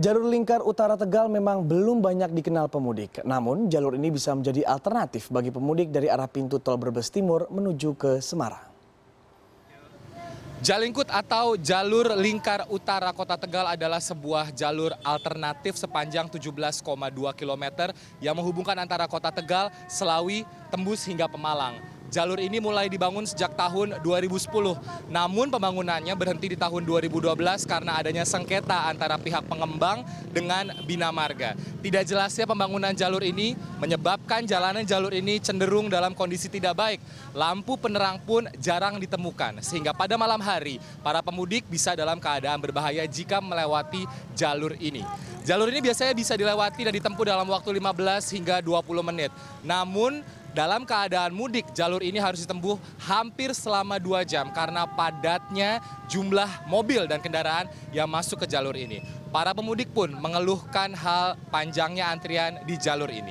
Jalur lingkar utara Tegal memang belum banyak dikenal pemudik. Namun, jalur ini bisa menjadi alternatif bagi pemudik dari arah pintu tol Brebes Timur menuju ke Semarang. Jalingkut atau jalur lingkar utara kota Tegal adalah sebuah jalur alternatif sepanjang 17,2 km yang menghubungkan antara kota Tegal, Selawi, tembus hingga Pemalang. Jalur ini mulai dibangun sejak tahun 2010. Namun pembangunannya berhenti di tahun 2012 karena adanya sengketa antara pihak pengembang dengan Bina Marga. Tidak jelasnya pembangunan jalur ini menyebabkan jalanan jalur ini cenderung dalam kondisi tidak baik. Lampu penerang pun jarang ditemukan sehingga pada malam hari para pemudik bisa dalam keadaan berbahaya jika melewati jalur ini. Jalur ini biasanya bisa dilewati dan ditempuh dalam waktu 15 hingga 20 menit. Namun dalam keadaan mudik jalur ini harus ditempuh hampir selama dua jam karena padatnya jumlah mobil dan kendaraan yang masuk ke jalur ini. Para pemudik pun mengeluhkan hal panjangnya antrian di jalur ini.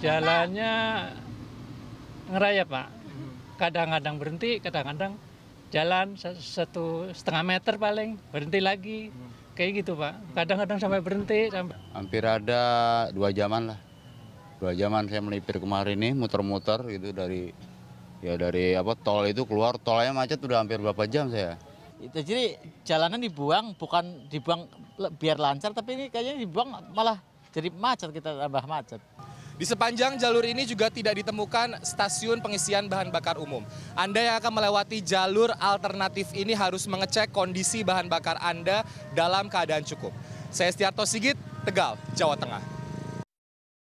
Jalannya ngerayap, Pak. Kadang-kadang berhenti, kadang-kadang jalan satu setengah meter paling berhenti lagi kayak gitu pak kadang-kadang sampai berhenti sampai... hampir ada dua jaman lah dua jaman saya melipir kemarin nih muter-muter gitu dari ya dari apa tol itu keluar tolnya macet udah hampir berapa jam saya jadi jalanan dibuang bukan dibuang biar lancar tapi ini kayaknya dibuang malah jadi macet kita tambah macet di sepanjang jalur ini juga tidak ditemukan stasiun pengisian bahan bakar umum. Anda yang akan melewati jalur alternatif ini harus mengecek kondisi bahan bakar Anda dalam keadaan cukup. Saya Setiarto Sigit, Tegal, Jawa Tengah.